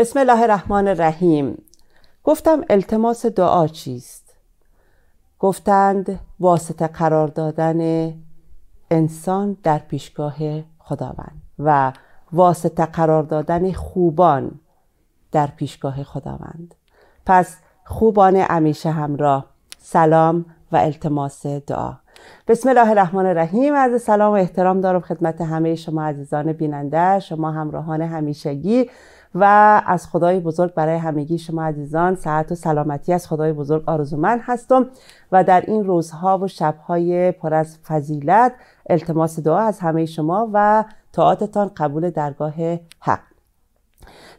بسم الله الرحمن الرحیم گفتم التماس دعا چیست گفتند واسطه قرار دادن انسان در پیشگاه خداوند و واسطه قرار دادن خوبان در پیشگاه خداوند پس خوبان همیشه همراه سلام و التماس دعا بسم الله الرحمن الرحیم از سلام و احترام دارم خدمت همه شما عزیزان بیننده شما همراهان همیشگی و از خدای بزرگ برای همگی شما عزیزان ساعت و سلامتی از خدای بزرگ من هستم و در این روزها و شبهای پر از فضیلت التماس دعا از همه شما و تاعتتان قبول درگاه حق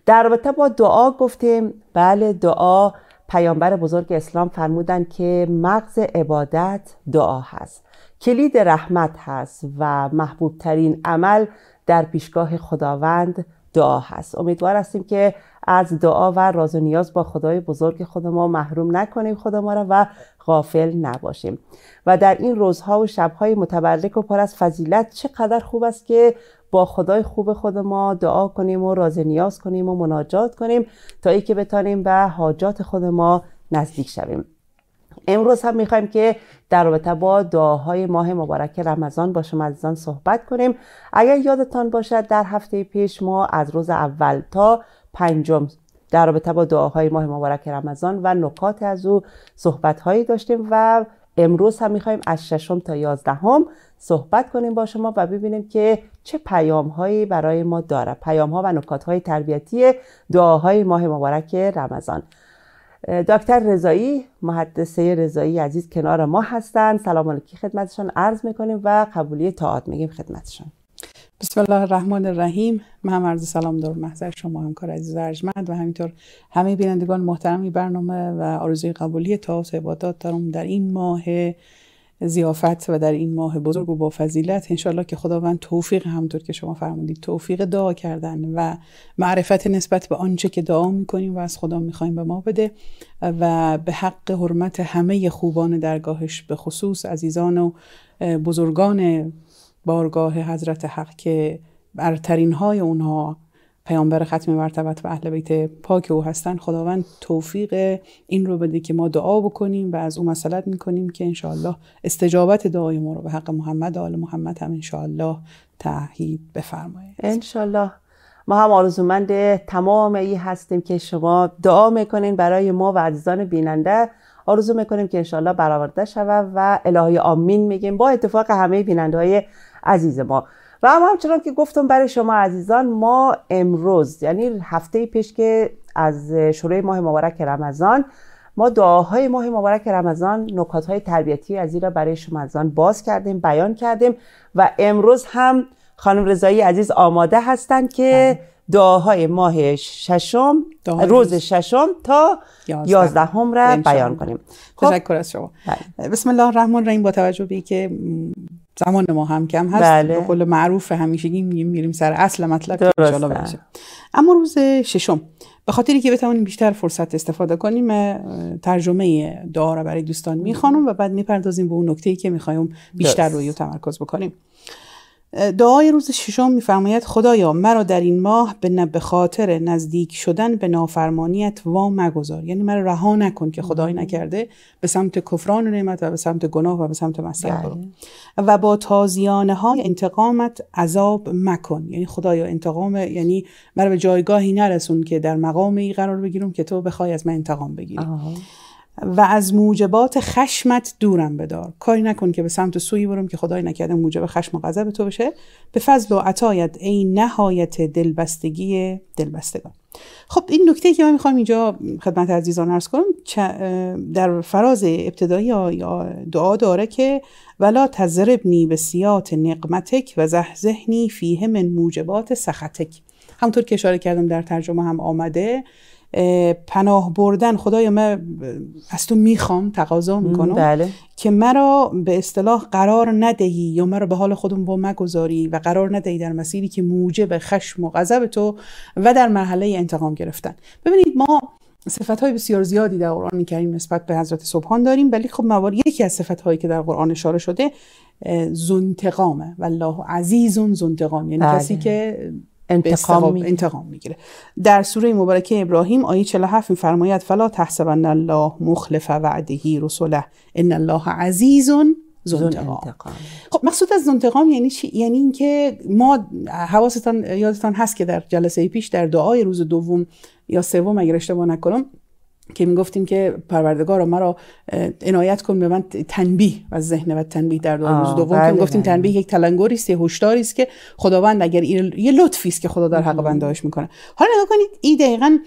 در رابطه با دعا گفتیم بله دعا پیامبر بزرگ اسلام فرمودن که مغز عبادت دعا هست کلید رحمت هست و محبوب ترین عمل در پیشگاه خداوند دعا هست امیدوار هستیم که از دعا و راز و نیاز با خدای بزرگ خود ما محروم نکنیم خود ما را و غافل نباشیم و در این روزها و شبهای متبرک و پر از فضیلت چقدر خوب است که با خدای خوب خود ما دعا کنیم و راز نیاز کنیم و مناجات کنیم تا ای که بتانیم به حاجات خود ما نزدیک شویم امروز هم میخوایم که در رابطه با دعاهای ماه مبارک رمضان با شما عزیزان صحبت کنیم اگر یادتان باشد در هفته پیش ما از روز اول تا پنجم در رابطه با دعاهای ماه مبارک رمضان و نکات از او هایی داشتیم و امروز هم میخوایم از ششم تا یازدهم صحبت کنیم با شما و ببینیم که چه پیام هایی برای ما داره پیام ها و نکات های تربیتی دعاهای ماه مبارک رمضان دکتر رضایی محدثه رضایی عزیز کنار ما هستند سلام علیکی خدمتشان عرض میکنیم و قبولی تاعت میگیم خدمتشان بسم الله الرحمن الرحیم من هم عرض سلام دارم محضر شما همکار عزیز ارجمند و همینطور همه بینندگان محترمی برنامه و آرزوی قبولی تاعت و عبادات دارم در این ماه زیافت و در این ماه بزرگ و با فضیلت انشالله که خداوند توفیق همطور که شما فرمودید توفیق دعا کردن و معرفت نسبت به آنچه که دعا میکنیم و از خدا میخوایم به ما بده و به حق حرمت همه خوبان درگاهش به خصوص عزیزان و بزرگان بارگاه حضرت حق که برترین های اونها پیامبر ختم مرتبت و اهل بیت پاک او هستن خداوند توفیق این رو بده که ما دعا بکنیم و از او مسئلت میکنیم که انشاءالله استجابت دعای ما رو به حق محمد آل محمد هم انشاءالله تعهید بفرماییم انشاءالله ما هم آرزومند تمام ای هستیم که شما دعا میکنین برای ما و عزیزان بیننده آرزو میکنیم که انشاءالله برآورده شود و الهی آمین میگیم با اتفاق همه بیننده های عزیز ما و اما همچنان که گفتم برای شما عزیزان ما امروز یعنی هفته پیش که از شروع ماه مبارک رمضان ما دعاهای ماه مبارک رمضان نکات های تربیتی از را برای شما عزیزان باز کردیم بیان کردیم و امروز هم خانم رضایی عزیز آماده هستند که بله. دعاهای ماه ششم روز ششم تا یازدهم را بیان کنیم خب. تشکر از شما بله. بسم الله الرحمن الرحیم با توجه به که زمان ما هم کم هست بله. به قول معروف همیشگی میگیم میریم سر اصل مطلب که اما روز ششم به خاطری که بتوانیم بیشتر فرصت استفاده کنیم ترجمه دعا را برای دوستان میخوانم و بعد میپردازیم به اون نکته ای که میخوایم بیشتر روی تمرکز بکنیم دعای روز ششم میفرماید خدایا مرا در این ماه به خاطر نزدیک شدن به نافرمانیت وا مگذار یعنی مرا رها نکن که خدای نکرده به سمت کفران نعمت و به سمت گناه و به سمت مسیح بله. و با تازیانه های انتقامت عذاب مکن یعنی خدایا انتقام یعنی مرا به جایگاهی نرسون که در ای قرار بگیرم که تو بخوای از من انتقام بگیری و از موجبات خشمت دورم بدار کاری نکن که به سمت سویی برم که خدای نکرده موجب خشم و غضب تو بشه به فضل و عطایت ای نهایت دلبستگی دلبستگان خب این نکته که من میخوام اینجا خدمت عزیزان ارز کنم در فراز ابتدایی دعا داره که ولا تزربنی به سیات نقمتک و زهزهنی فیه من موجبات سختک همطور که اشاره کردم در ترجمه هم آمده پناه بردن خدایا من از تو میخوام تقاضا میکنم بله. که مرا به اصطلاح قرار ندهی یا مرا به حال خودم با مگذاری و قرار ندهی در مسیری که موجب خشم و غضب تو و در مرحله انتقام گرفتن ببینید ما صفت های بسیار زیادی در قرآن کریم نسبت به حضرت سبحان داریم ولی خب موارد یکی از صفت هایی که در قرآن اشاره شده زنتقامه والله عزیز زنتقام یعنی بله. کسی که انتقام, انتقام میگیره در سوره مبارکه ابراهیم آیه 47 میفرماید فلا تحسبن الله مخلف وعده رسله ان الله عزیز زنتقام خب مقصود از زنتقام یعنی چی؟ یعنی اینکه ما حواستان یادتان هست که در جلسه پیش در دعای روز دوم یا سوم اگر اشتباه نکنم که میگفتیم که پروردگار ما را عنایت کن به من تنبیه و ذهن و تنبیه در روز دوم بله، که گفتیم بله. تنبیه یک تلنگری است هشداری است که خداوند اگر یه لطفی است که خدا در حق بندهاش میکنه حالا نگاه کنید این دقیقا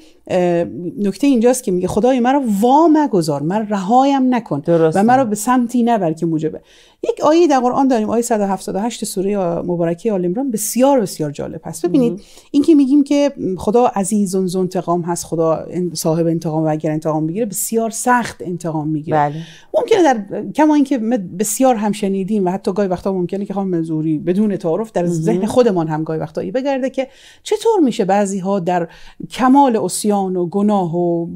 نکته اینجاست که میگه خدای مرا وا مگذار من رهایم نکن درسته. و مرا به سمتی نبر که موجبه یک آیه در قرآن داریم آیه 178 سوره مبارکه آل عمران بسیار بسیار جالب هست ببینید این که میگیم که خدا عزیز و انتقام هست خدا صاحب انتقام و اگر انتقام میگیره بسیار سخت انتقام میگیره بله. ممکنه در کما اینکه بسیار هم شنیدیم و حتی گاهی وقتا ممکنه که خانم منظوری بدون تعارف در ذهن خودمان هم گاهی وقتا بگرده که چطور میشه بعضی ها در کمال عصیان و گناه و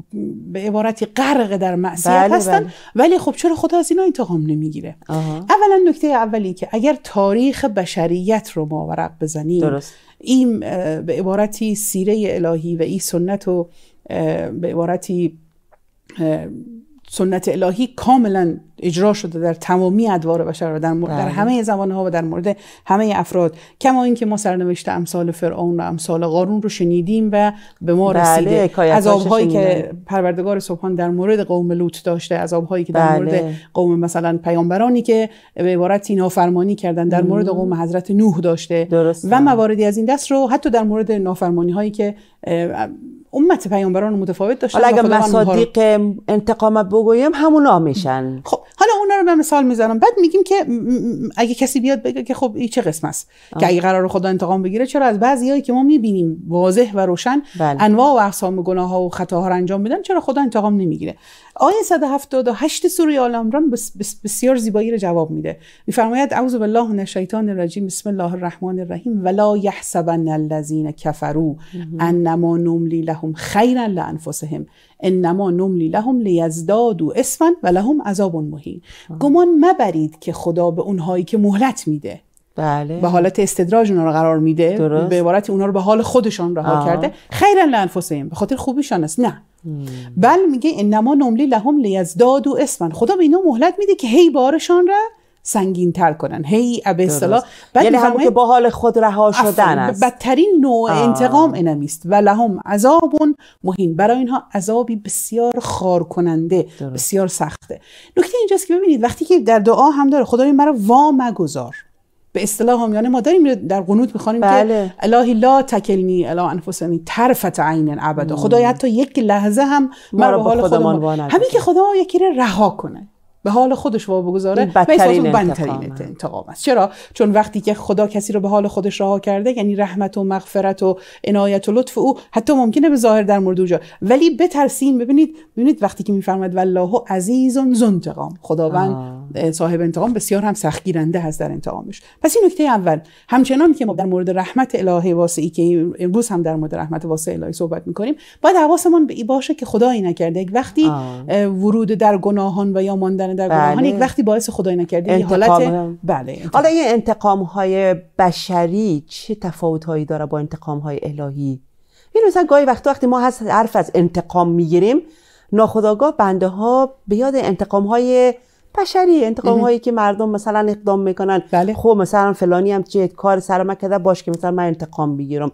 به عبارتی غرق در معصیت بله هستن بله. ولی خب چرا خدا از اینا انتقام نمیگیره اولا نکته اولی که اگر تاریخ بشریت رو ما ورق بزنیم این به عبارتی سیره الهی و این سنت و به عبارتی سنت الهی کاملا اجرا شده در تمامی ادوار بشر در, مورد در بله. همه زمانه ها و در مورد همه افراد کما اینکه ما سرنوشت امثال فرعون و امثال قارون رو شنیدیم و به ما بله، رسیده از آبهایی که پروردگار سبحان در مورد قوم لوط داشته آبهایی که در بله. مورد قوم مثلا پیامبرانی که به عبارتی نافرمانی کردن در مورد قوم حضرت نوح داشته و مواردی از این دست رو حتی در مورد نافرمانی هایی که امت پیامبران متفاوت داشتن حالا اگه مصادیق انتقامت بگویم همونا میشن خب حالا اونا رو من مثال میزنم بعد میگیم که اگه کسی بیاد بگه که خب این چه قسم است که اگه قرار خدا انتقام بگیره چرا از هایی که ما میبینیم واضح و روشن بله. انواع و اقسام گناه ها و خطاها رو انجام میدن چرا خدا انتقام نمیگیره آیه 178 سوره آل عمران بسیار زیبایی رو جواب میده میفرماید اعوذ بالله من الشیطان الرجیم بسم الله الرحمن الرحیم ولا یحسبن الذین کفروا انما نملی لهم خیرا لانفسهم انما نملی لهم و اسفن و لهم عذاب مهین گمان مبرید که خدا به اونهایی که مهلت میده بله. به حالت استدراج اونا رو قرار میده به عبارت اونا رو به حال خودشان رها کرده خیرا لانفسهم به خاطر خوبیشان است نه بل میگه انما نملی لهم و اسفن خدا به اینا مهلت میده که هی بارشان را سنگین تر کنن هی hey, به اصطلاح یعنی همون که با حال خود رها شدن است بدترین نوع آه. انتقام انمیست و لهم عذابون مهین برای اینها عذابی بسیار خار کننده بسیار سخته نکته اینجاست که ببینید وقتی که در دعا هم داره خدای مرا وا مگذار به اصطلاح همیانه یعنی ما داریم در قنوت میخوانیم بله. که الهی لا تکلنی الا انفسنی ترفت عین ابدا خدای حتی یک لحظه هم مرا به حال خودمان, همین که خدا یکی رها کنه به حال خودش وا بگذاره بدترین بدترین انتقام است چرا چون وقتی که خدا کسی رو به حال خودش رها کرده یعنی رحمت و مغفرت و عنایت و لطف او حتی ممکنه به ظاهر در مورد اوجا ولی بترسین ببینید ببینید وقتی که میفرماد والله عزیز ذو انتقام خداوند صاحب انتقام بسیار هم سختگیرنده گیرنده هست در انتقامش پس این نکته اول همچنان که ما در مورد رحمت الهی واسعی که امروز هم در مورد رحمت واسعی الهی صحبت میکنیم باید حواسمون به این باشه که خدایی نکرده وقتی آه. ورود در گناهان و یا در بله. یک وقتی باعث خدای نکرده حالت بله انتقام. حالا این انتقام های بشری چه تفاوت هایی داره با انتقام های الهی این یعنی مثلا گاهی وقت وقتی ما هست حرف از انتقام میگیریم ناخداگاه بنده ها به یاد انتقام های بشری انتقام هایی که مردم مثلا اقدام میکنن بله. خب مثلا فلانی هم چه کار سر کرده باش که مثلا من انتقام بگیرم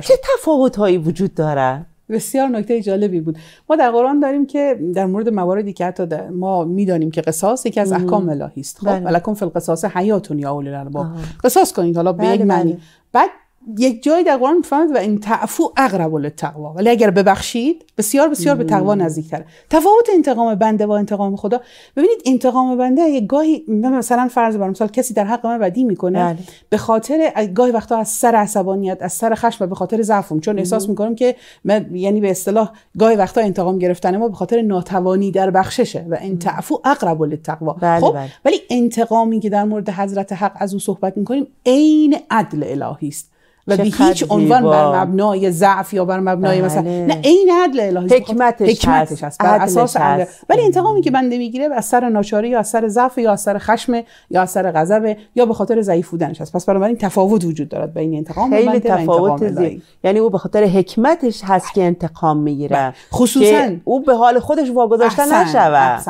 چه تفاوت هایی وجود داره بسیار نکته جالبی بود ما در قرآن داریم که در مورد مواردی که حتی ما میدانیم که قصاص یکی از احکام الهی است خب بله. ولکم فی القصاص حیاتون یا اولی الالباب قصاص کنید حالا به بله، یک معنی بله. بعد یک جایی در قرآن میفهمد و این تعفو اقرب التقوا ولی اگر ببخشید بسیار بسیار به تقوا نزدیکتره تفاوت انتقام بنده با انتقام خدا ببینید انتقام بنده یک گاهی مثلا فرض بر مثال کسی در حق من بدی میکنه بله. به خاطر گاهی وقتا از سر عصبانیت از سر خشم و به خاطر ضعفم چون احساس میکنم که من یعنی به اصطلاح گاهی وقتا انتقام گرفتن ما به خاطر ناتوانی در بخششه و این تعفو اقرب للتقوا بله خب بله. ولی انتقامی که در مورد حضرت حق از اون صحبت میکنیم عین عدل الهی است و به هیچ عنوان بر مبنای ضعف یا بر مبنای بله. مثلا نه این عدل الهی خب، حکمتش, حکمتش هست بر اساس عدل ولی انتقامی که بنده میگیره از سر ناچاری یا از سر ضعف یا از سر خشم یا از سر غضب یا به خاطر ضعیف بودنش هست پس بنابراین تفاوت وجود دارد بین انتقام خیلی و تفاوت زیاد یعنی او به خاطر حکمتش هست که انتقام میگیره بله. خصوصا او به حال خودش واگذاشته نشود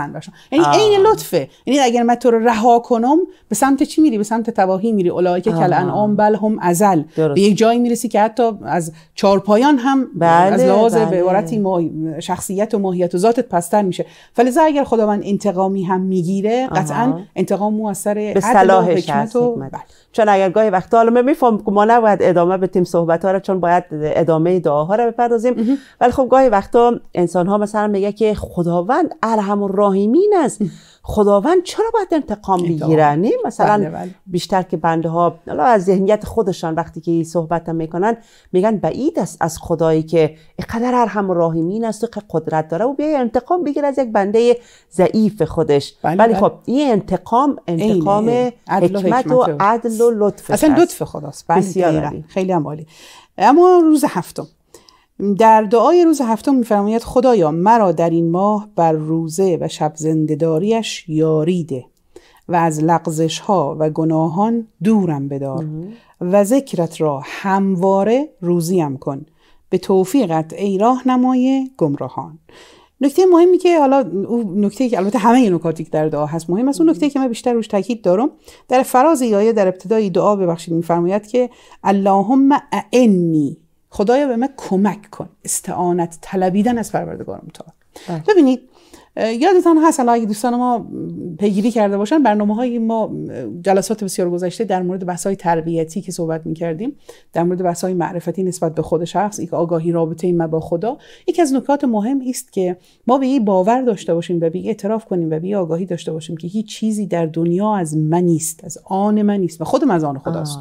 یعنی عین لطفه یعنی اگر من تو رو رها کنم به سمت چی میری به سمت تباهی میری اولئک کل انعام بل هم ازل به یک جایی میرسی که حتی از چارپایان هم بله، از لحاظ بله. به عبارتی ما شخصیت و ماهیت و ذاتت پستر میشه فلزا اگر خداوند انتقامی هم میگیره قطعا انتقام مو از سر به صلاح حکمت و بله. چون اگر گاهی وقتا حالا میفهم که ما نباید ادامه تیم صحبت ها را چون باید ادامه دعاها رو بپردازیم ولی خب گاهی وقتا انسان ها مثلا میگه که خداوند ارحم راهیمین است خداوند چرا باید انتقام بگیره مثلا بله، بله. بیشتر که بنده ها از ذهنیت خودشان وقتی که هم میکنن میگن بعید است از خدایی که قدر هر و راهیمین است و قدرت داره و بیای انتقام بگیر از یک بنده ضعیف خودش بله، ولی بله خب این انتقام انتقام حکمت, و عدل و لطف اصلا لطف خداست بله، بسیار خیلی هم عالی اما روز هفتم در دعای روز هفتم میفرماید خدایا مرا در این ماه بر روزه و شب زندهداریش یاریده و از لغزش ها و گناهان دورم بدار و ذکرت را همواره روزیم کن به توفیقت ای نمای گمراهان نکته مهمی که حالا او نکته که البته همه نکاتی که در دعا هست مهم است اون نکته که من بیشتر روش تاکید دارم در فراز یایه در ابتدای دعا ببخشید میفرماید که اللهم اعنی خدایا به من کمک کن استعانت طلبیدن از پروردگارم تا بله. ببینید یادتان هست الان اگه دوستان ما پیگیری کرده باشن برنامه های ما جلسات بسیار گذشته در مورد بحث های تربیتی که صحبت می کردیم در مورد بحث های معرفتی نسبت به خود شخص یک آگاهی رابطه ای ما با خدا یکی از نکات مهم است که ما به این باور داشته باشیم و به اعتراف کنیم و به آگاهی داشته باشیم که هیچ چیزی در دنیا از من نیست از آن من نیست و خودم از آن خداست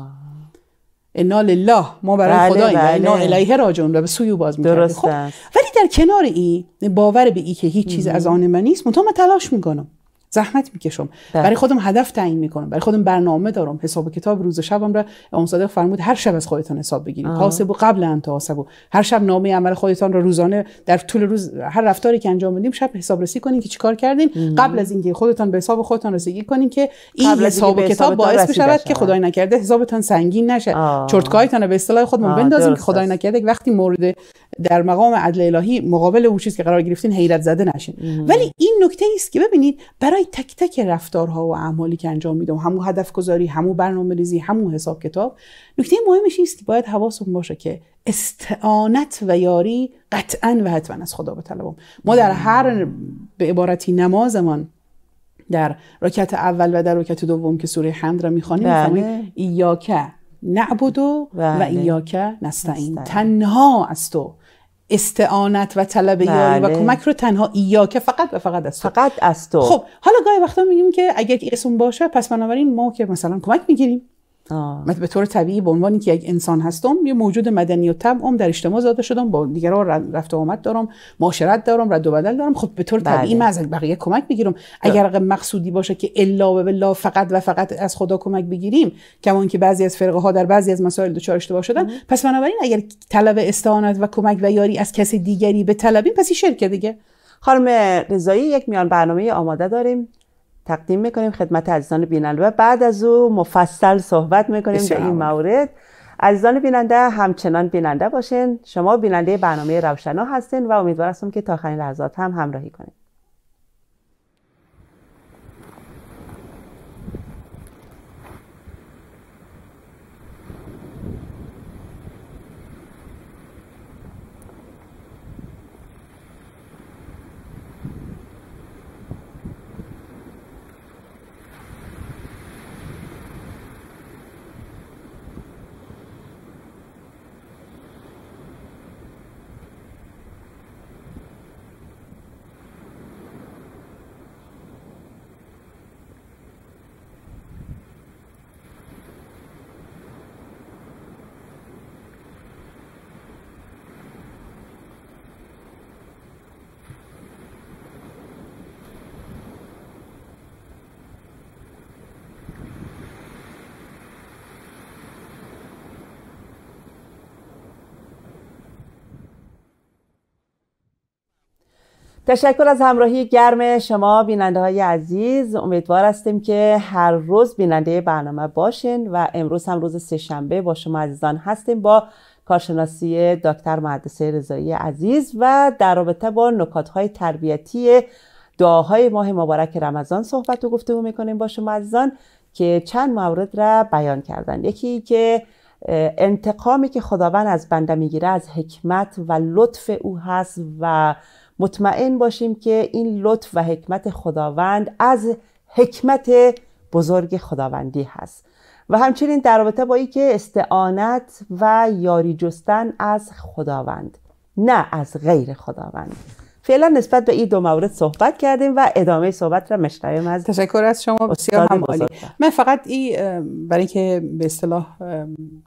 انا لله ما برای بله خدا یعنی بله. انا الیه راجعون و به سوی باز میکردیم خب ولی در کنار این باور به ای که هیچ چیز از آن من نیست من تلاش میکنم زحمت میکشم بله. برای خودم هدف تعیین میکنم برای خودم برنامه دارم حساب و کتاب روز و شبم را امام صادق فرمود هر شب از خودتان حساب بگیرید و قبل ان حسابو. هر شب نامه عمل خودتان را روزانه در طول روز هر رفتاری که انجام بدیم شب حسابرسی کنین که چیکار کردیم ام. قبل از اینکه خودتان به حساب خودتان رسیدگی کنین که این حساب و کتاب باعث بشود که خدای نکرده حسابتان سنگین نشه چرتکایتان به اصطلاح خودمون بندازیم که خدای نکرده وقتی مورد در مقام عدل الهی مقابل اون چیزی که قرار گرفتین حیرت زده نشین ولی این نکته ای است که ببینید برای تک تک رفتارها و اعمالی که انجام میدم همون هدف گذاری همون برنامه ریزی همون حساب کتاب نکته مهمش است که باید حواستون باشه که استعانت و یاری قطعا و حتما از خدا بطلبم ما در هر به عبارتی نمازمان در رکعت اول و در رکعت دوم که سوره حمد را میخوانیم بله. ایاکه نعبدو و بله. ایاکه نستعین تنها از تو استعانت و طلب یاری و بله. کمک رو تنها یا که فقط و فقط از تو فقط از تو خب حالا گاهی وقتا میگیم که اگر اسم باشه پس بنابراین ما که مثلا کمک میگیریم به طور طبیعی به عنوان که یک انسان هستم یه موجود مدنی و طبعم در اجتماع زاده شدم با دیگران رفت و آمد دارم معاشرت دارم رد و بدل دارم خب به طور طبیعی بله. من از بقیه کمک بگیرم اگر بله. مقصودی باشه که الا و بلا فقط و فقط از خدا کمک بگیریم کما که بعضی از فرقه ها در بعضی از مسائل دچار اشتباه شدن پس بنابراین اگر طلب استعانت و کمک و یاری از کسی دیگری به طلبیم پس این شرک دیگه خانم رضایی یک میان برنامه آماده داریم تقدیم میکنیم خدمت عزیزان بیننده و بعد از او مفصل صحبت میکنیم در این مورد عزیزان بیننده همچنان بیننده باشین شما بیننده برنامه روشنا هستین و امیدوار هستم که تا آخرین لحظات هم همراهی کنید تشکر از همراهی گرم شما بیننده های عزیز امیدوار هستیم که هر روز بیننده برنامه باشین و امروز هم روز سهشنبه با شما عزیزان هستیم با کارشناسی دکتر مهندسه رضایی عزیز و در رابطه با نکات های تربیتی دعاهای ماه مبارک رمضان صحبت و گفتگو میکنیم با شما عزیزان که چند مورد را بیان کردن یکی که انتقامی که خداوند از بنده میگیره از حکمت و لطف او هست و مطمئن باشیم که این لطف و حکمت خداوند از حکمت بزرگ خداوندی هست و همچنین در رابطه با که استعانت و یاری جستن از خداوند نه از غیر خداوند فعلا نسبت به این دو مورد صحبت کردیم و ادامه صحبت را مشنویم از تشکر از شما بسیار هم عالی من فقط این برای اینکه به اصطلاح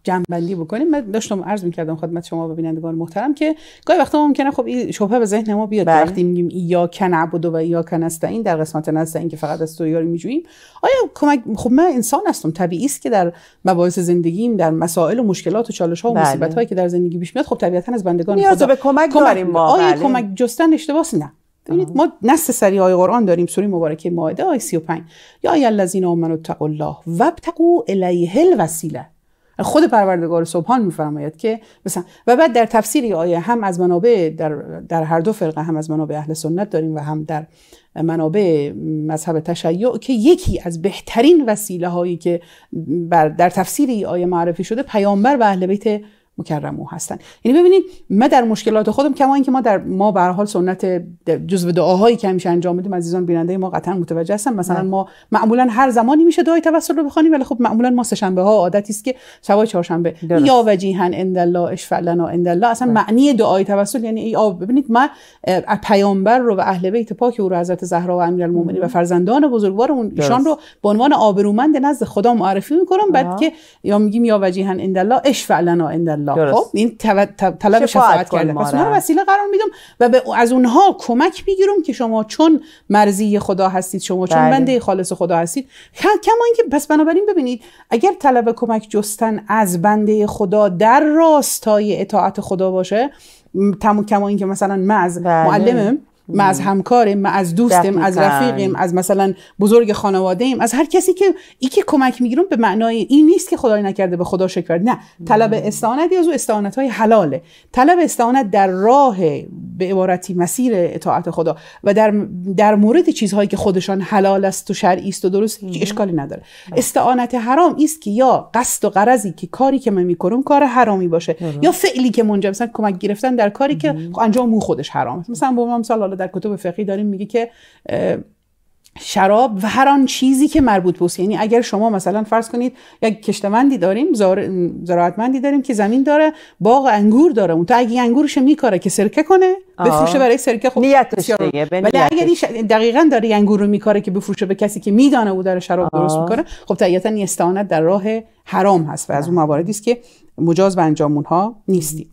جنبندی بکنیم من داشتم عرض می‌کردم خدمت شما ببینندگان محترم که گاهی وقتا ممکنه خب این شبهه به ذهن ما بیاد بله. وقتی میگیم یا کنعبد و یا این در قسمت نستعین اینکه فقط از تو یاری میجوییم آیا کمک خب من انسان هستم طبیعی است که در مباحث زندگیم در مسائل و مشکلات و چالش ها و بله. مصیبت هایی که در زندگی پیش میاد خب طبیعتا از بندگان خدا به کمک, کمک داریم ما آیا بله. کمک جستن اشتباس نه ببینید ما نص سری های قرآن داریم سوره مبارکه مائده آیه 35 یا ای الذین آمنوا اتقوا الله وابتغوا الیه الوسیله خود پروردگار سبحان میفرماید که مثلا و بعد در تفسیر آیه هم از منابع در, در هر دو فرقه هم از منابع اهل سنت داریم و هم در منابع مذهب تشیع که یکی از بهترین وسیله هایی که در تفسیر آیه معرفی شده پیامبر و اهل بیت مکرمو هستن یعنی ببینید من در مشکلات خودم کما اینکه ما در ما به حال سنت جزو دعاهایی که همیشه انجام میدیم عزیزان بیننده ما قطعا متوجه هستن مثلا بله. ما معمولا هر زمانی میشه دعای توسل رو بخونیم ولی خب معمولا ما سه شنبه ها عادتی است که شب چهارشنبه یا وجیها عند الله اشفع لنا عند الله اصلا بله. معنی دعای توسل یعنی ای آب ببینید ما پیامبر رو و اهل بیت پاک او رو حضرت زهرا و امیرالمومنین و فرزندان بزرگوار اون ایشان رو به عنوان آبرومند نزد خدا معرفی میکنم بعد که یا میگیم یا وجیها عند الله اشفع لنا عند الله خب این طلب شفاعت کردن پس اونها وسیله قرار میدم و به از اونها کمک میگیرم که شما چون مرزی خدا هستید شما چون بله. بنده خالص خدا هستید کما اینکه پس بنابراین ببینید اگر طلب کمک جستن از بنده خدا در راستای اطاعت خدا باشه تمام کما اینکه مثلا من از بله. معلمم ما از همکاریم ما از دوستم، از رفیقیم از مثلا بزرگ خانواده ایم از هر کسی که ای که کمک میگیرون به معنای این نیست که خدای نکرده به خدا شکر نه طلب استعانت از استعانت های حلاله طلب استعانت در راه به عبارتی مسیر اطاعت خدا و در در مورد چیزهایی که خودشان حلال است تو شرعی است و درست هیچ اشکالی نداره بله. استعانت حرام است که یا قصد و قرضی که کاری که من میکنم کار حرامی باشه یا فعلی که منجر مثلا کمک گرفتن در کاری که خب انجام او خودش حرام مثلا به مثال حالا در کتب فقهی داریم میگه که شراب و هر آن چیزی که مربوط به یعنی اگر شما مثلا فرض کنید یک کشتمندی داریم زراعتمندی داریم که زمین داره باغ انگور داره اون تو اگه انگورش میکاره که سرکه کنه بفروشه برای سرکه خب نیتش دیگه ولی اگر ش... دقیقا داره انگور رو میکاره که بفروشه به کسی که میدانه او داره شراب درست میکنه خب طبیعتا استعانت در راه حرام هست و از اون مواردی است که مجاز به انجام اونها نیستیم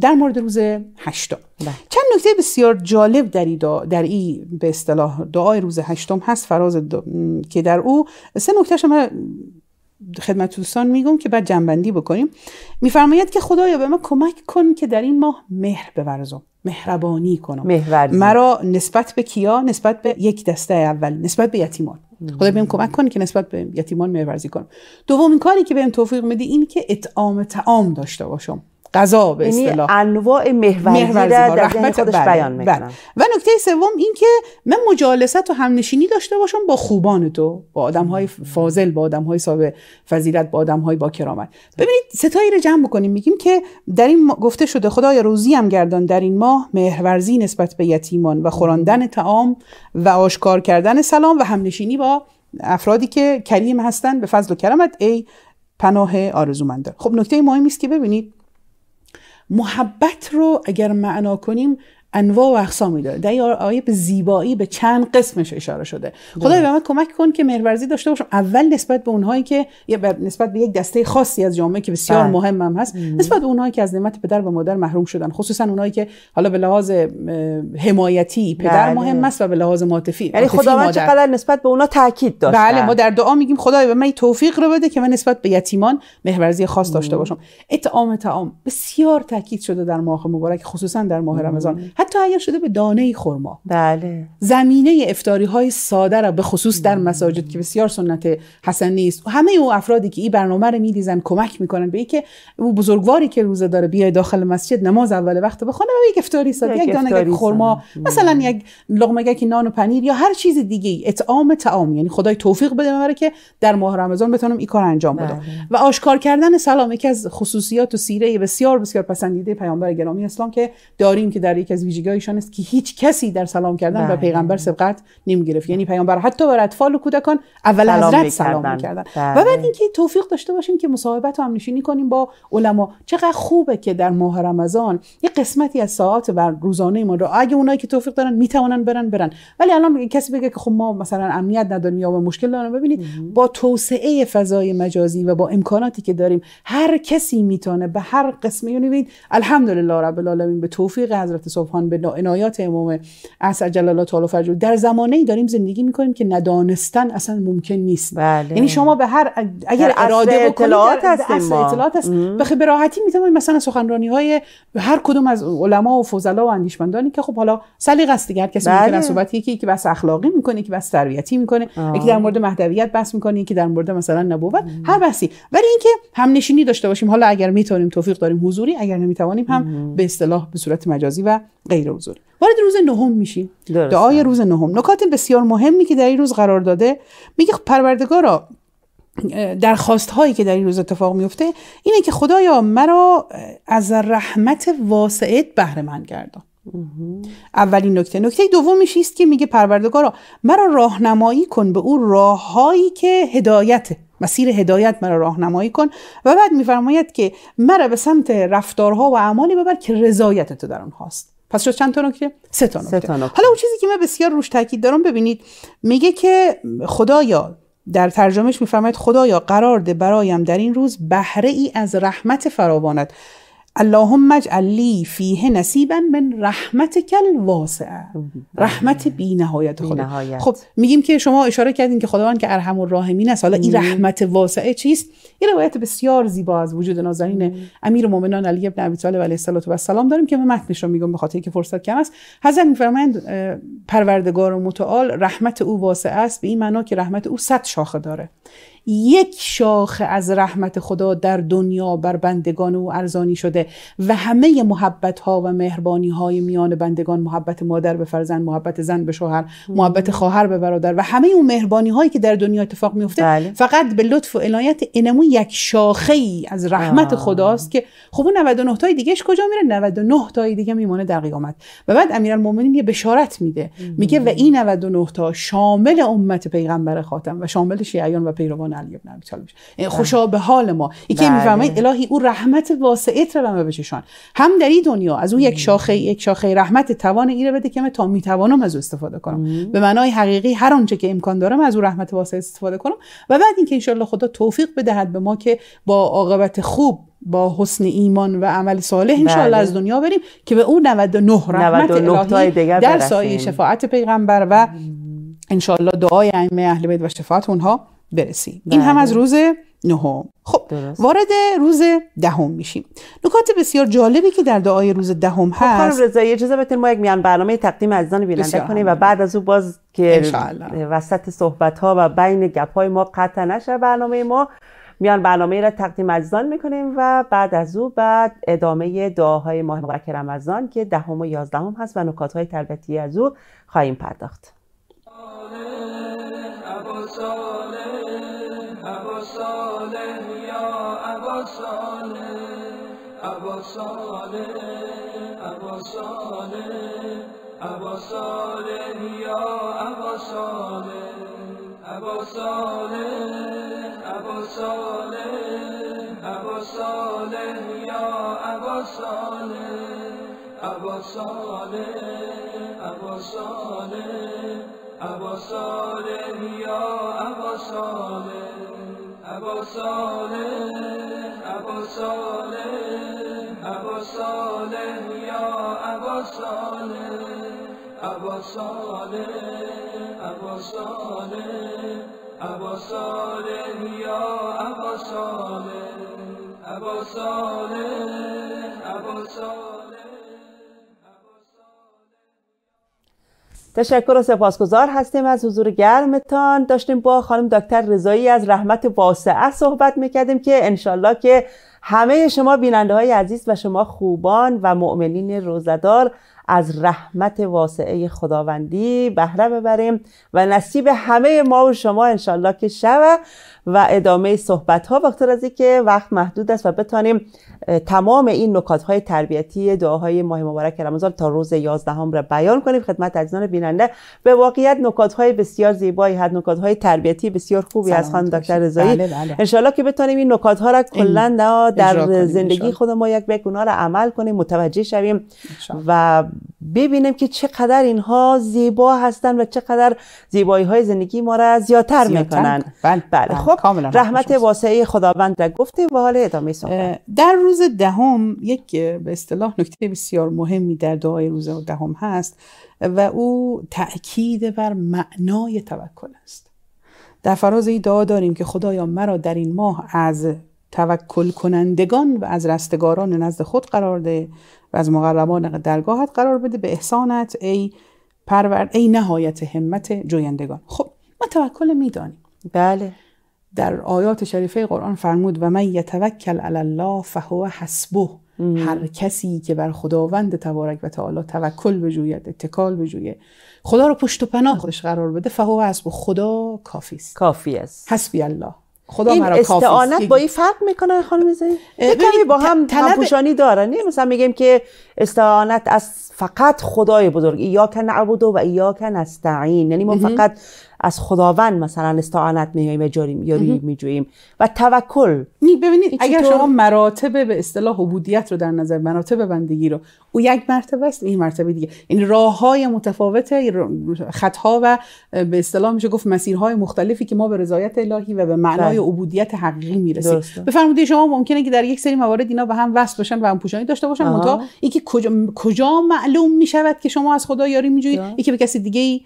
در مورد روز هشتم بله. چند نکته بسیار جالب در این در ای به اصطلاح دعای روز هشتم هست فراز که در او سه نکته شما خدمت دوستان میگم که بعد جنبندی بکنیم میفرماید که خدایا به ما کمک کن که در این ماه مهر بورزم مهربانی کنم مرا نسبت به کیا نسبت به یک دسته اول نسبت به یتیمان خدا بهم کمک کن که نسبت به یتیمان مهربانی کنم دومین کاری که بهم توفیق میده این که اطعام تعام داشته باشم قضا به یعنی اصطلاح انواع محور در خودش بله، بیان میکنم بله. و نکته سوم این که من مجالست و همنشینی داشته باشم با خوبان تو با آدم های فاضل با آدم های صاحب فضیلت با آدم های با کرامت ببینید ستایی رو جمع بکنیم میگیم که در این گفته شده خدای روزی هم گردان در این ماه مهرورزی نسبت به یتیمان و خوراندن تعام و آشکار کردن سلام و همنشینی با افرادی که کریم هستند به فضل و کرمت ای پناه آرزومنده. خب نکته مهمی است که ببینید محبت رو اگر معنا کنیم انواع و اقسامی داره در آیه به زیبایی به چند قسمش اشاره شده خدای بله. به من کمک کن که مهرورزی داشته باشم اول نسبت به اونهایی که نسبت به یک دسته خاصی از جامعه که بسیار بله. مهمم مهم هم هست مم. نسبت به اونهایی که از نعمت پدر و مادر محروم شدن خصوصا اونهایی که حالا به لحاظ حمایتی پدر بله. مهم است و به لحاظ ماطفی یعنی خداوند چقدر نسبت به اونها تاکید داشت بله،, بله ما در دعا میگیم خدای به من توفیق رو بده که من نسبت به یتیمان مهرورزی خاص داشته باشم اطعام تعام بسیار تاکید شده در ماه مبارک خصوصا در ماه رمضان حتی اگر شده به دانه خرما بله زمینه افطاری های ساده را به خصوص در مساجد که بسیار سنت حسن نیست همه او افرادی که این برنامه رو میریزن کمک میکنن به اینکه او بزرگواری که روزه داره بیای داخل مسجد نماز اول وقت بخونه و یک افطاری ساده یک, دانه خرما مثلا یک لقمه که نان و پنیر یا هر چیز دیگه اطعام تعام یعنی خدای توفیق بده برای که در ماه رمضان بتونم این کار انجام بدم بله. و آشکار کردن سلام یکی از خصوصیات و سیره بسیار بسیار پسندیده پیامبر گرامی اسلام که داریم که در یک از ویژگی ایشان است که هیچ کسی در سلام کردن و بله. پیغمبر سبقت نمی گرفت یعنی پیامبر حتی بر اطفال و کودکان اول حضرت سلام میکردن و بله. بعد اینکه توفیق داشته باشیم که مصاحبت و نشینی کنیم با علما چقدر خوبه که در ماه رمضان یه قسمتی از ساعات و روزانه ما رو اگه اونایی که توفیق دارن میتونن برن برن ولی الان کسی بگه که خب ما مثلا امنیت نداریم یا مشکل داریم ببینید با توسعه فضای مجازی و با امکاناتی که داریم هر کسی میتونه به هر قسمی یعنی الحمدلله رب العالمین به توفیق حضرت صبحان جهان به عنایات امام احسن جلال الله تعالی فرجه در زمانه ای داریم زندگی میکنیم که ندانستن اصلا ممکن نیست بله. یعنی شما به هر اگر اراده اطلاعات هستیم اطلاعات هست بخی به راحتی میتونیم مثلا سخنرانی های هر کدوم از علما و فضلا و اندیشمندانی که خب حالا سلیقه است دیگه هر کسی بله. میتونه صحبت یکی که بس اخلاقی میکنه که بس تربیتی میکنه یکی در مورد مهدویت بس میکنه یکی در مورد مثلا نبوت هر بسی. ولی اینکه هم نشینی داشته باشیم حالا اگر میتونیم توفیق داریم حضوری اگر نمیتوانیم هم به اصطلاح به صورت مجازی و غیر عضو وارد روز نهم میشیم دعای روز نهم نکات بسیار مهمی که در این روز قرار داده میگه خب پروردگارا درخواست هایی که در این روز اتفاق میفته اینه که خدایا مرا از رحمت واسعت بهره من گردان اولین نکته نکته دومیش است که میگه پروردگارا مرا راهنمایی کن به او راههایی که هدایت، مسیر هدایت مرا راهنمایی کن و بعد میفرماید که مرا به سمت رفتارها و اعمالی ببر که رضایت تو در خواست. پس شد چند تا نکته سه تا نکته حالا اون چیزی که من بسیار روش تاکید دارم ببینید میگه که خدایا در ترجمهش میفرماید خدایا قرار ده برایم در این روز بهره ای از رحمت فراوانت اللهم اجعل لی فیه نصیبا من کل الواسعه رحمت بی نهایت خدا خب میگیم که شما اشاره کردین که خداوند که ارحم الراحمین است حالا این رحمت واسعه چیست این روایت بسیار زیبا از وجود نازنین امیر مؤمنان علی ابن ابی طالب علیه السلام داریم که من متنش رو میگم به خاطر که فرصت کم است حضرت میفرمایند پروردگار و متعال رحمت او واسعه است به این معنا که رحمت او صد شاخه داره یک شاخ از رحمت خدا در دنیا بر بندگان او ارزانی شده و همه محبت ها و مهربانی های میان بندگان محبت مادر به فرزند محبت زن به شوهر محبت خواهر به برادر و همه اون مهربانی هایی که در دنیا اتفاق میفته بله. فقط به لطف و عنایت اینمون یک شاخه ای از رحمت آه. خداست که خب اون 99 تای دیگهش کجا میره 99 تای دیگه میمونه در قیامت و بعد امیرالمومنین یه بشارت میده میگه و این 99 تا شامل امت پیغمبر خاتم و شامل شیعیان و پیروان اون علی ابن ابی طالب یعنی خوشا بله. به حال ما یکی بله. میفهمید الهی او رحمت واسعه رو به بچشان هم در این دنیا از او یک شاخه یک شاخه رحمت توان رو بده که من تا میتوانم از او استفاده کنم به معنای حقیقی هر آنچه که امکان دارم از او رحمت واسعه استفاده کنم و بعد اینکه انشالله خدا توفیق بدهد به ما که با عاقبت خوب با حسن ایمان و عمل صالح انشالله بله. از دنیا بریم که به اون 99 رحمت 99 الهی در سایه شفاعت پیغمبر و الله دعای ائمه اهل بیت و شفاعت اونها برسیم این بله. هم از روز نهم خب وارد روز دهم میشیم نکات بسیار جالبی که در دعای روز دهم هست خب خانم اجازه بدین ما یک میان برنامه تقدیم عزیزان بیننده کنیم و بعد از او باز که وسط صحبت ها و بین گپ های ما قطع نشه برنامه ما میان برنامه را تقدیم عزیزان میکنیم و بعد از او بعد ادامه دعاهای ماه مبارک رمضان که دهم و یازدهم هست و نکات های تربیتی از او خواهیم پرداخت ابا صالح ابا صالح یا ابا صالح ابا صالح ابا صالح ابا صالح یا ابا صالح ابا صالح ابا صالح یا ابا صالح ابا صالح ابا صالح ابا صالح یا ابا صالح ابا صالح ابا صالح ابا صالح یا ابا صالح ابا صالح ابا صالح تشکر و سپاسگزار هستیم از حضور گرمتان داشتیم با خانم دکتر رضایی از رحمت واسعه صحبت میکردیم که انشالله که همه شما بیننده های عزیز و شما خوبان و مؤمنین روزدار از رحمت واسعه خداوندی بهره ببریم و نصیب همه ما و شما انشالله که شو و ادامه صحبت ها وقت از که وقت محدود است و بتانیم تمام این نکات های تربیتی دعاهای ماه مبارک رمضان تا روز 11 هم را بیان کنیم خدمت عزیزان بیننده به واقعیت نکات های بسیار زیبایی هست نکات های تربیتی بسیار خوبی از خانم دکتر رضایی بله، بله. انشالله که بتانیم این نکات ها را کلا در زندگی خود ما یک به عمل کنیم متوجه شویم و ببینیم که چقدر اینها زیبا هستند و چقدر زیبایی های زندگی ما را زیادتر میکنن بله،, بله, بله. خب رحمت واسعه خداوند را گفتیم و حال ادامه در روز دهم یک به اصطلاح نکته بسیار مهمی در دعای روز دهم هست و او تاکید بر معنای توکل است در فراز این دعا داریم که خدایا مرا در این ماه از توکل کنندگان و از رستگاران نزد خود قرار ده و از مقربان درگاهت قرار بده به احسانت ای پرور ای نهایت همت جویندگان خب ما توکل میدانیم بله در آیات شریفه قرآن فرمود و من یتوکل علی الله فهو حسبه هر کسی که بر خداوند تبارک و تعالی توکل بجوید اتکال بجوید خدا رو پشت و پناه خودش قرار بده فهو حسبه خدا کافی است کافی است حسبی الله خدا این استعانت با این فرق میکنه خانم زهی کمی با هم همپوشانی دارن یعنی مثلا میگیم که استعانت از فقط خدای بزرگ یا که نعبدو و یا که نستعین یعنی ما فقط از خداوند مثلا استعانت میاییم و جاری میجوییم و توکل ببینید اگر شما مراتب به اصطلاح عبودیت رو در نظر مراتب بندگی رو او یک مرتبه است این مرتبه دیگه این یعنی راه های متفاوت یعنی خطها و به اصطلاح میشه گفت مسیرهای مختلفی که ما به رضایت الهی و به معنای ده. بله. عبودیت حقیقی میرسیم بفرمودید شما ممکنه که در یک سری موارد اینا به هم وصل باشن و هم پوشانی داشته باشن اما یکی کجا کجا معلوم شود که شما از خدا یاری میجویید یکی به کسی دیگه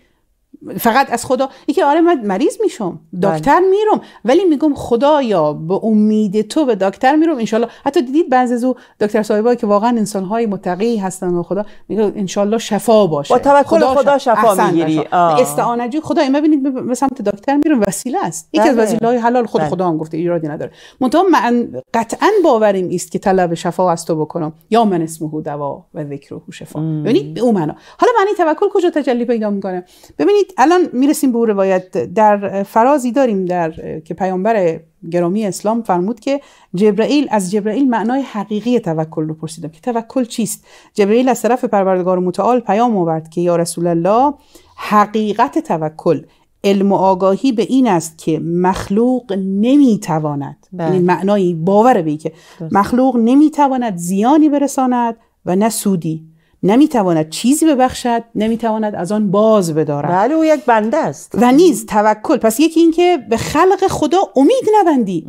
فقط از خدا یکی آره من مریض میشم بله. دکتر میرم ولی میگم خدایا به امید تو به دکتر میرم انشالله حتی دیدید بعض از دکتر صاحبایی که واقعا انسان های متقی هستن و خدا میگه انشالله شفا باشه با توکل خدا, خدا شفا, شفا میگیری استعانجی خدا اما ببینید به سمت دکتر میرم وسیله است یکی از بله. وسیله های حلال خود بله. خدا هم گفته ایرادی نداره منتها من قطعا باوریم است که طلب شفا از تو بکنم یا من اسمه دوا و ذکر و شفا یعنی به اون معنا حالا معنی توکل کجا تجلی پیدا میکنه ببینید الان میرسیم به او روایت در فرازی داریم در که پیامبر گرامی اسلام فرمود که جبرائیل از جبرائیل معنای حقیقی توکل رو پرسیدم که توکل چیست جبرائیل از طرف پروردگار متعال پیام آورد که یا رسول الله حقیقت توکل علم و آگاهی به این است که مخلوق نمیتواند این بله. یعنی معنای باور به که مخلوق نمیتواند زیانی برساند و نه سودی نمیتواند چیزی ببخشد نمیتواند از آن باز بدارد بله او یک بنده است و نیز توکل پس یکی اینکه به خلق خدا امید نبندی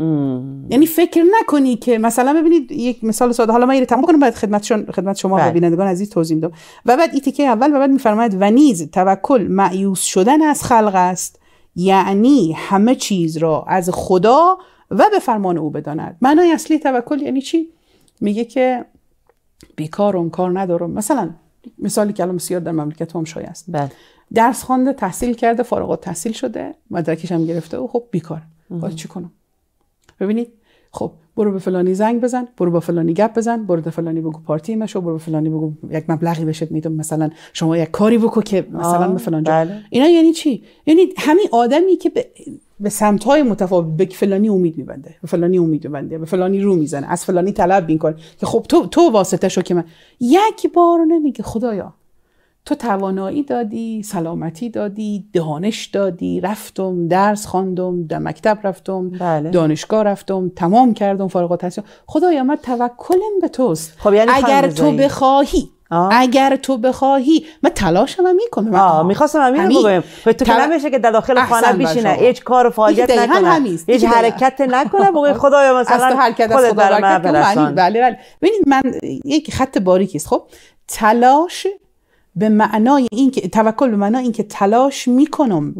یعنی فکر نکنی که مثلا ببینید یک مثال ساده حالا من اینو تمام کنم بعد خدمت, خدمت شما بله. و بینندگان عزیز توضیح و بعد ایتیکه اول و بعد میفرماید و نیز توکل معیوس شدن از خلق است یعنی همه چیز را از خدا و به فرمان او بداند معنای اصلی توکل یعنی چی میگه که بیکارم کار ندارم مثلا مثالی که الان بسیار در مملکت هم شایع است بله. درس خوانده تحصیل کرده فارغ تحصیل شده مدرکش هم گرفته و خب بیکار حالا چی کنم ببینید خب برو به فلانی زنگ بزن برو با فلانی گپ بزن برو به فلانی بگو پارتی مشو برو به فلانی بگو یک مبلغی بشه میدم مثلا شما یک کاری بکو که مثلا به فلان جا. بله. اینا یعنی چی یعنی همین آدمی که به به سمت های متفاوت به فلانی امید میبنده به فلانی امید میبنده به فلانی رو میزنه از فلانی طلب میکنه که خب تو تو واسطه شو که من یک بار نمیگه خدایا تو توانایی دادی سلامتی دادی دانش دادی رفتم درس خواندم در مکتب رفتم بله. دانشگاه رفتم تمام کردم فارغ التحصیل خدایا من توکلم به توست خب یعنی اگر تو بخواهی آه. اگر تو بخواهی من تلاشم هم میکنم آه, آه. میخواستم همین بگم تو تل... نمیشه که در داخل خانه بیشینه هیچ کار و فعالیت نکنه هیچ حرکت نکنه بگوی خدایا مثلا حرکت خودت خدا من برسان بله بله ببینید من یک خط باریکیست خب تلاش به معنای این که توکل به معنای اینکه تلاش میکنم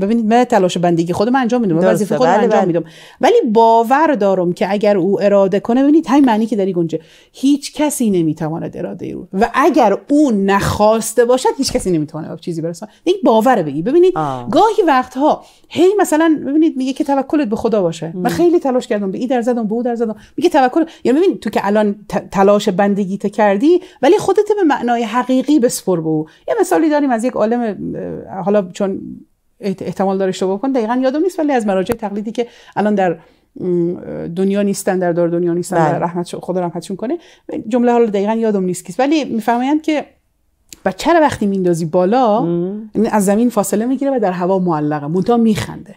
ببینید من تلاش بندگی خودم انجام میدم وظیفه خودم بله، انجام بله. میدم ولی باور دارم که اگر او اراده کنه ببینید همین معنی که داری گنجه هیچ کسی نمیتواند اراده رو و اگر او نخواسته باشد هیچ کسی نمیتواند به چیزی برسه. این باور بگی ببینید آه. گاهی وقتها هی مثلا ببینید میگه که توکلت به خدا باشه من خیلی تلاش کردم به این در زدم به اون در زدم میگه توکل یعنی ببین تو که الان تلاش بندگی کردی ولی خودت به معنای حقیقی بس بود یه مثالی داریم از یک عالم حالا چون احتمال داره اشتباه کن دقیقا یادم نیست ولی از مراجع تقلیدی که الان در دنیا نیستن در دار دنیا نیستن بله. در رحمت خدا رحمتشون کنه جمله حالا دقیقا یادم نیست کیست ولی میفرمایند که بچه رو وقتی میندازی بالا یعنی از زمین فاصله میگیره و در هوا معلقه مونتا میخنده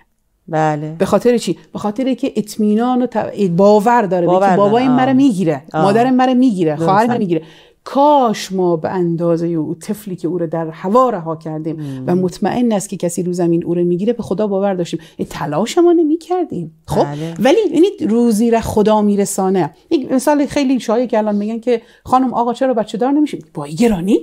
بله به خاطر چی به خاطر که اطمینان و باور داره باور بابای مرا میگیره مادر مرا میگیره خواهر میگیره کاش ما به اندازه او طفلی که او رو در هوا رها کردیم و مطمئن است که کسی رو زمین او رو میگیره به خدا باور داشتیم تلاش ما نمی کردیم خب بله. ولی یعنی روزی را خدا میرسانه یک مثال خیلی شایع که الان میگن که خانم آقا چرا بچه دار نمیشیم با گرانی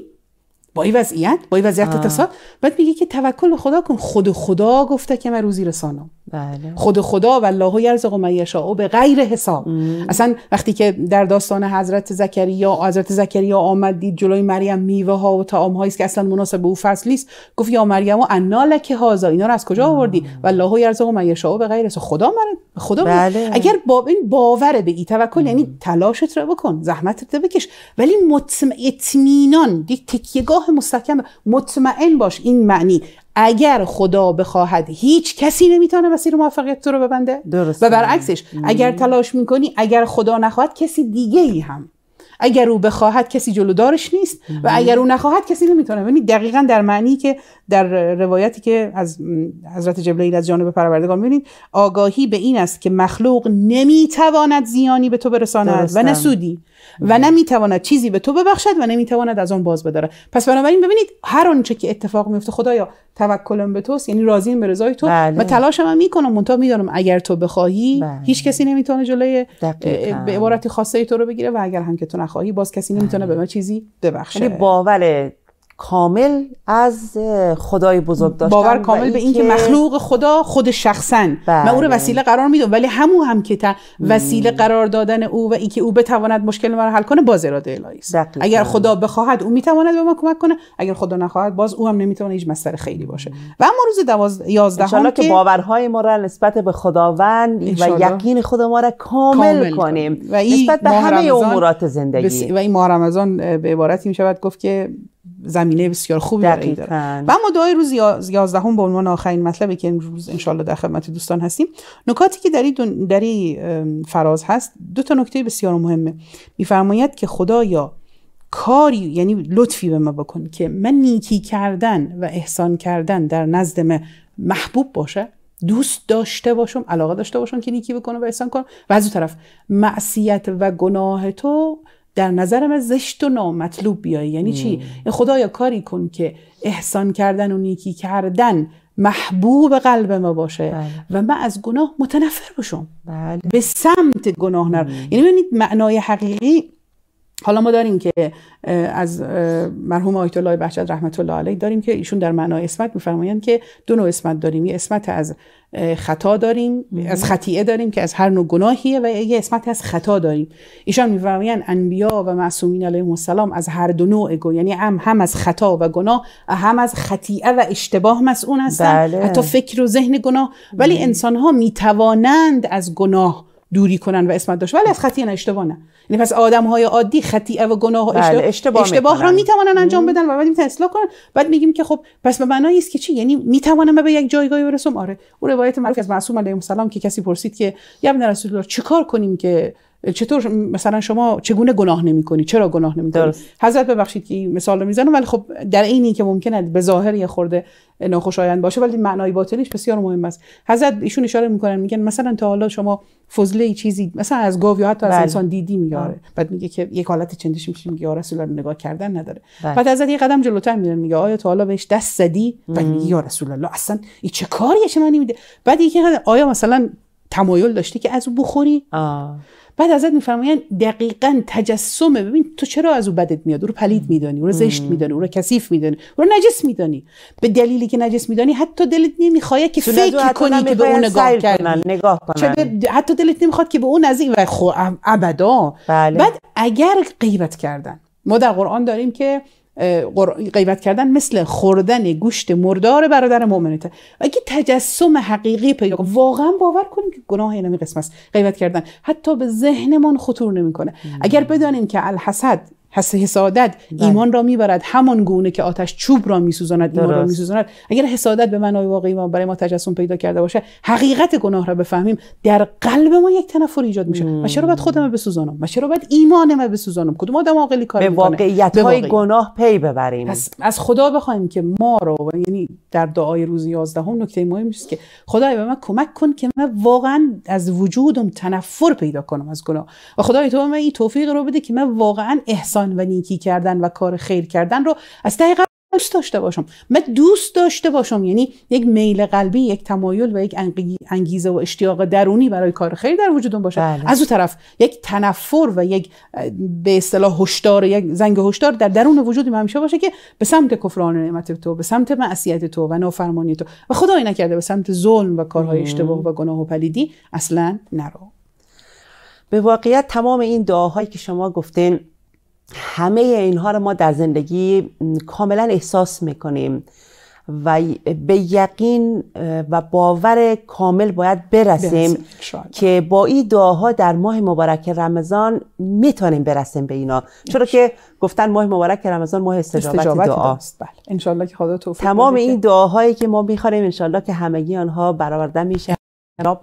با این وضعیت با این وضعیت اقتصاد بعد میگه که توکل خدا کن خود خدا گفته که من روزی رسانم بله. خود خدا و الله و یرزق میشا و به غیر حساب اصلا وقتی که در داستان حضرت زکریا حضرت زکریا آمد دید جلوی مریم میوه ها و تاام هایی که اصلا مناسب به او فصلی است گفت یا مریم و انا لک هازا اینا رو از کجا آوردی و الله یرزق میشا و به غیر حساب خدا من خدا بله. اگر با این باور به ای توکل یعنی تلاشت رو بکن زحمت رو بکش ولی مطمئن اطمینان یک تکیگاه مستحکم مطمئن باش این معنی اگر خدا بخواهد هیچ کسی نمیتونه مسیر موفقیت تو رو ببنده درست و برعکسش اگر تلاش میکنی اگر خدا نخواهد کسی دیگه ای هم اگر او بخواهد کسی جلو دارش نیست و اگر او نخواهد کسی نمیتونه یعنی دقیقا در معنی که در روایتی که از حضرت جبرئیل از جانب پروردگار میبینید آگاهی به این است که مخلوق نمیتواند زیانی به تو برساند درستم. و نسودی و نمیتواند چیزی به تو ببخشد و نمیتواند از آن باز بداره پس بنابراین ببینید هر آنچه که اتفاق میفته خدایا توکلم به توست یعنی راضیم به رضای تو بله. و تلاشم هم میکنم منتها میدانم اگر تو بخواهی بله. هیچ کسی نمیتونه جلوی به عبارتی خاصه تو رو بگیره و اگر هم که تو نخواهی باز کسی نمیتونه آره. به ما چیزی ببخشه یعنی باور کامل از خدای بزرگ داشتن باور کامل به اینکه مخلوق خدا خود شخصا بله. من او رو وسیله قرار میدم ولی همو هم که تا وسیله قرار دادن او و اینکه او بتواند مشکل ما رو حل کنه باز اراده الهی اگر خدا بخواهد او میتواند به ما کمک کنه اگر خدا نخواهد باز او هم نمیتواند هیچ مستر خیلی باشه و اما روز 12 11 که باورهای ما را نسبت به خداوند و یقین خود ما را کامل, کامل کنیم و نسبت به همه امورات زندگی و این ماه رمضان به عبارتی میشود گفت که زمینه بسیار خوبی برای داره و اما دعای روز 11 به عنوان آخرین مطلبی که امروز انشالله در خدمت دوستان هستیم نکاتی که در این فراز هست دو تا نکته بسیار مهمه میفرماید که خدایا کاری یعنی لطفی به ما بکن که من نیکی کردن و احسان کردن در نزد محبوب باشه دوست داشته باشم علاقه داشته باشم که نیکی بکنم و احسان کنم و از اون طرف معصیت و گناه تو در نظر من زشت و نامطلوب بیای یعنی چی خدایا کاری کن که احسان کردن و نیکی کردن محبوب قلب ما باشه بله. و من از گناه متنفر بشم بله. به سمت گناه نرم یعنی ببینید معنای حقیقی حالا ما داریم که از مرحوم آیت الله بهجت رحمت الله علیه داریم که ایشون در معنای اسمت میفرمایند که دو نوع اسمت داریم یه اسمت از خطا داریم از خطیه داریم که از هر نوع گناهیه و یه اسمت از خطا داریم ایشان میفرمایند انبیا و معصومین علیهم السلام از هر دو نوع گو یعنی هم هم از خطا و گناه هم از خطیه و اشتباه مسئول هستند بله. حتی فکر و ذهن گناه ولی انسان ها میتوانند از گناه دوری کنن و اسمت داشت ولی از خطیه اشتباه نه یعنی پس آدم های عادی خطیه و گناه و بله، اشتباه, اشتباه, اشتباه را میتوانن انجام بدن و بعد میتونن اصلاح کنن بعد میگیم که خب پس به معنای است که چی یعنی میتوانم به یک جایگاهی برسم آره اون روایت معروف از معصوم علیه السلام که کسی پرسید که یا رسول الله چیکار کنیم که چطور مثلا شما چگونه گناه نمی کنی چرا گناه نمی کنی حضرت ببخشید که مثال میزنم ولی خب در عینی که ممکنه به ظاهر یه خورده ناخوشایند باشه ولی معنای باطنیش بسیار مهم است حضرت ایشون اشاره میکنن میگن مثلا تا حالا شما فضله ای چیزی مثلا از گاو یا حتی از بله. انسان دیدی میاره بعد میگه که یک حالت چندش میشه میگه رسول الله نگاه کردن نداره بله. بعد حضرت یه قدم جلوتر میره میگه آیا تا حالا بهش دست زدی و میگه یا رسول الله اصلا این چه کاریه چه میده بعد یکی آیا مثلا تمایل داشتی که از او بخوری بعد ازت میفرمایند دقیقا تجسم ببین تو چرا از او بدت میاد او رو پلید میدانی او رو زشت میدانی او رو کثیف میدانی او رو نجس میدانی به دلیلی که نجس میدانی حتی دلت نمیخواد که فکر کنی که به اون نگاه کنن نگاه کنن حتی دلت نمیخواد که به اون نزدیک و خب ابدا بله. بعد اگر غیبت کردن ما در قرآن داریم که غیبت کردن مثل خوردن گوشت مردار برادر مؤمنته اگه تجسم حقیقی پیدا واقعا باور کنیم که گناه اینا قسم است غیبت کردن حتی به ذهنمان خطور نمیکنه اگر بدانیم که الحسد حس حسادت بله. ایمان را میبرد همان گونه که آتش چوب را میسوزاند ایمان را میسوزاند اگر حسادت به معنای واقعی ما برای ما تجسم پیدا کرده باشه حقیقت گناه را بفهمیم در قلب ما یک تنفر ایجاد میشه و چرا باید خودم بسوزانم و چرا باید ایمان من بسوزانم کدوم آدم عاقلی کار به واقعیت های گناه پی ببریم پس از خدا بخوایم که ما رو یعنی در دعای روز 11 هم نکته مهمی است که خدای به من کمک کن که من واقعا از وجودم تنفر پیدا کنم از گناه و خدای تو به من این توفیق رو بده که من واقعا احسان و نیکی کردن و کار خیر کردن رو از دقیقا دوست داشته باشم من دوست داشته باشم یعنی یک میل قلبی یک تمایل و یک انگیزه و اشتیاق درونی برای کار خیر در وجودم باشه بله. از اون طرف یک تنفر و یک به اصطلاح هشدار یک زنگ هشدار در درون وجودم همیشه باشه که به سمت کفران نعمت تو به سمت معصیت تو و نافرمانی تو و خدای نکرده به سمت ظلم و کارهای اشتباه و گناه و پلیدی اصلا نرو به واقعیت تمام این دعاهایی که شما گفتین همه اینها رو ما در زندگی کاملا احساس میکنیم و به یقین و باور کامل باید برسیم, که با این دعاها در ماه مبارک رمضان میتونیم برسیم به اینا چرا که گفتن ماه مبارک رمضان ماه استجابت, استجابت دعاست بله انشالله که خدا توفیق تمام این دعاهایی که ما میخوانیم انشالله که همگی آنها برآورده میشه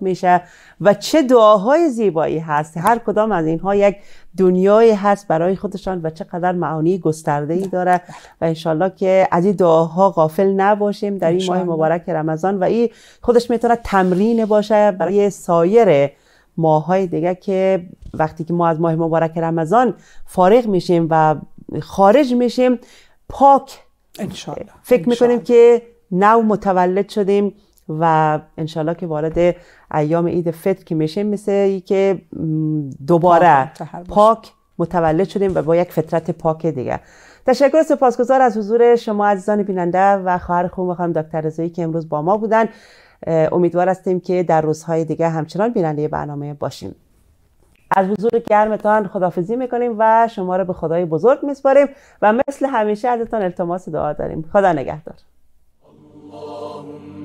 میشه و چه دعاهای زیبایی هست هر کدام از اینها یک دنیای هست برای خودشان و چقدر معانی گسترده ای بله، داره بله. و انشالله که از این دعاها غافل نباشیم در این ماه مبارک رمضان و این خودش میتونه تمرین باشه برای سایر ماهای دیگه که وقتی که ما از ماه مبارک رمضان فارغ میشیم و خارج میشیم پاک انشالله. فکر میکنیم که نو متولد شدیم و انشالله که وارد ایام عید فطر که میشه مثل که دوباره پاک متولد شدیم و با یک فطرت پاک دیگه تشکر سپاسگزار از حضور شما عزیزان بیننده و خواهر خوب و دکتر رضایی که امروز با ما بودن امیدوار هستیم که در روزهای دیگه همچنان بیننده برنامه باشیم از حضور گرمتان خدافزی میکنیم و شما را به خدای بزرگ میسپاریم و مثل همیشه ازتان التماس دعا داریم خدا نگهدار